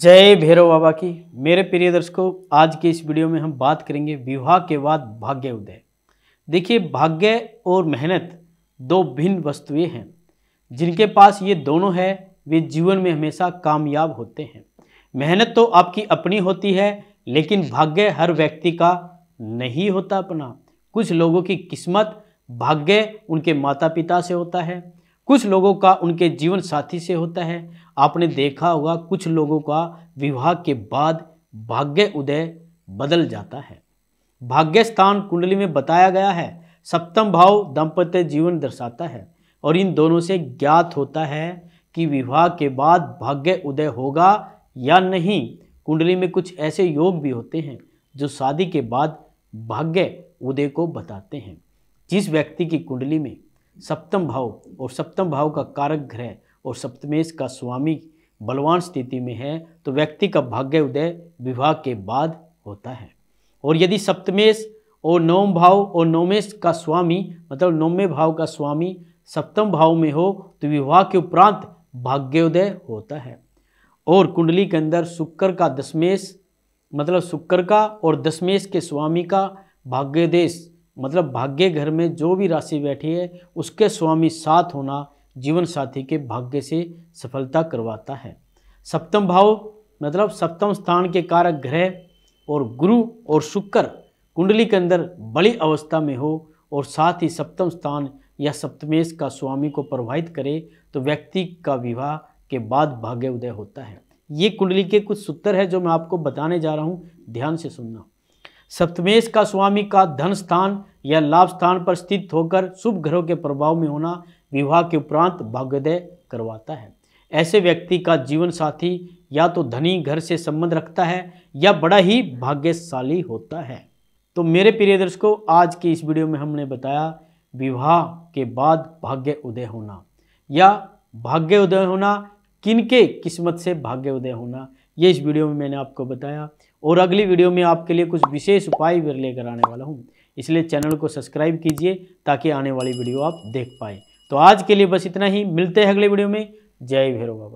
जय भैरव बाबा की मेरे प्रिय दर्शकों आज के इस वीडियो में हम बात करेंगे विवाह के बाद भाग्य उदय देखिए भाग्य और मेहनत दो भिन्न वस्तुएं हैं जिनके पास ये दोनों है वे जीवन में हमेशा कामयाब होते हैं मेहनत तो आपकी अपनी होती है लेकिन भाग्य हर व्यक्ति का नहीं होता अपना कुछ लोगों की किस्मत भाग्य उनके माता पिता से होता है कुछ लोगों का उनके जीवन साथी से होता है आपने देखा होगा कुछ लोगों का विवाह के बाद भाग्य उदय बदल जाता है भाग्य स्थान कुंडली में बताया गया है सप्तम भाव दाम्पत्य जीवन दर्शाता है और इन दोनों से ज्ञात होता है कि विवाह के बाद भाग्य उदय होगा या नहीं कुंडली में कुछ ऐसे योग भी होते हैं जो शादी के बाद भाग्य उदय को बताते हैं जिस व्यक्ति की कुंडली में सप्तम भाव और सप्तम भाव का कारक ग्रह और सप्तमेश का स्वामी बलवान स्थिति में है तो व्यक्ति का भाग्य उदय विवाह के बाद होता है और यदि सप्तमेश और नवम भाव और नौमेश का स्वामी मतलब नौमे भाव का स्वामी सप्तम भाव में हो तो विवाह के उपरांत भाग्योदय होता है और कुंडली के अंदर शुक्र का दशमेश मतलब शुक्र का और दशमेश के स्वामी का भाग्योदेश मतलब भाग्य घर में जो भी राशि बैठी है उसके स्वामी साथ होना जीवन साथी के भाग्य से सफलता करवाता है सप्तम भाव मतलब सप्तम स्थान के कारक ग्रह और गुरु और शुक्र कुंडली के अंदर बड़ी अवस्था में हो और साथ ही सप्तम स्थान या सप्तमेश का स्वामी को प्रभावित करे तो व्यक्ति का विवाह के बाद भाग्य उदय होता है ये कुंडली के कुछ सूत्र है जो मैं आपको बताने जा रहा हूँ ध्यान से सुनना सप्तमेश का स्वामी का धन स्थान या लाभ स्थान पर स्थित होकर शुभ ग्रहों के प्रभाव में होना विवाह के उपरांत भाग्योदय करवाता है ऐसे व्यक्ति का जीवन साथी या तो धनी घर से संबंध रखता है या बड़ा ही भाग्यशाली होता है तो मेरे प्रिय दर्शकों आज की इस वीडियो में हमने बताया विवाह के बाद भाग्य उदय होना या भाग्य उदय होना किनके किस्मत से भाग्य उदय होना ये इस वीडियो में मैंने आपको बताया और अगली वीडियो में आपके लिए कुछ विशेष उपाय भी लेकर आने वाला हूँ इसलिए चैनल को सब्सक्राइब कीजिए ताकि आने वाली वीडियो आप देख पाएँ तो आज के लिए बस इतना ही मिलते हैं अगले वीडियो में जय भैरव बाबा